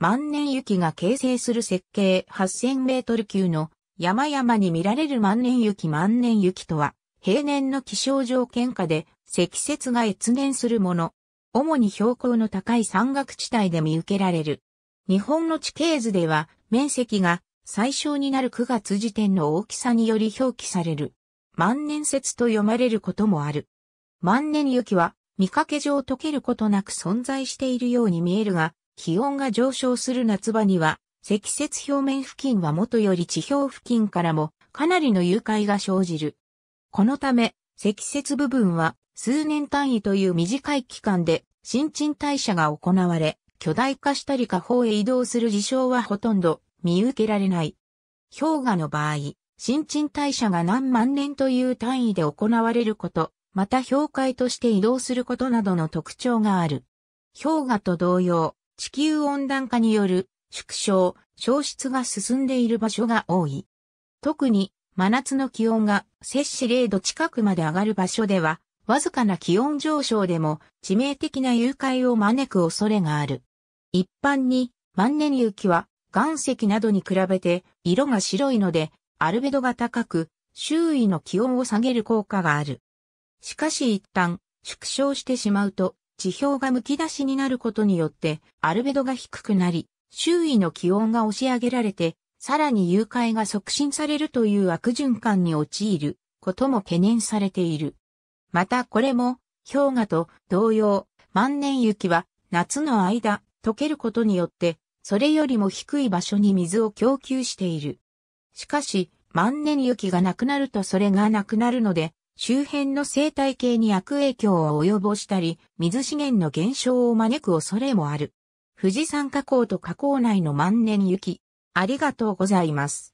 万年雪が形成する設計8000メートル級の山々に見られる万年雪万年雪とは、平年の気象条件下で積雪が越年するもの。主に標高の高い山岳地帯で見受けられる。日本の地形図では面積が最小になる9月時点の大きさにより表記される。万年雪と読まれることもある。万年雪は見かけ上溶けることなく存在しているように見えるが、気温が上昇する夏場には、積雪表面付近はもとより地表付近からもかなりの融解が生じる。このため、積雪部分は数年単位という短い期間で新陳代謝が行われ、巨大化したり下方へ移動する事象はほとんど見受けられない。氷河の場合、新陳代謝が何万年という単位で行われること、また氷塊として移動することなどの特徴がある。氷河と同様、地球温暖化による縮小、消失が進んでいる場所が多い。特に真夏の気温が摂氏0度近くまで上がる場所では、わずかな気温上昇でも致命的な誘拐を招く恐れがある。一般に万年雪は岩石などに比べて色が白いのでアルベドが高く周囲の気温を下げる効果がある。しかし一旦縮小してしまうと地表がむき出しになることによって、アルベドが低くなり、周囲の気温が押し上げられて、さらに融解が促進されるという悪循環に陥ることも懸念されている。またこれも、氷河と同様、万年雪は夏の間溶けることによって、それよりも低い場所に水を供給している。しかし、万年雪がなくなるとそれがなくなるので、周辺の生態系に悪影響を及ぼしたり、水資源の減少を招く恐れもある。富士山河口と河口内の万年雪。ありがとうございます。